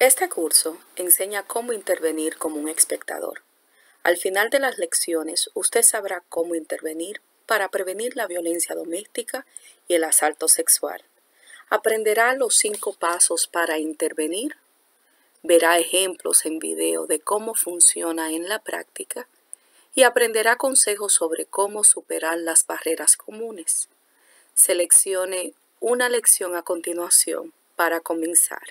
Este curso enseña cómo intervenir como un espectador. Al final de las lecciones, usted sabrá cómo intervenir para prevenir la violencia doméstica y el asalto sexual. Aprenderá los cinco pasos para intervenir. Verá ejemplos en video de cómo funciona en la práctica y aprenderá consejos sobre cómo superar las barreras comunes. Seleccione una lección a continuación para comenzar.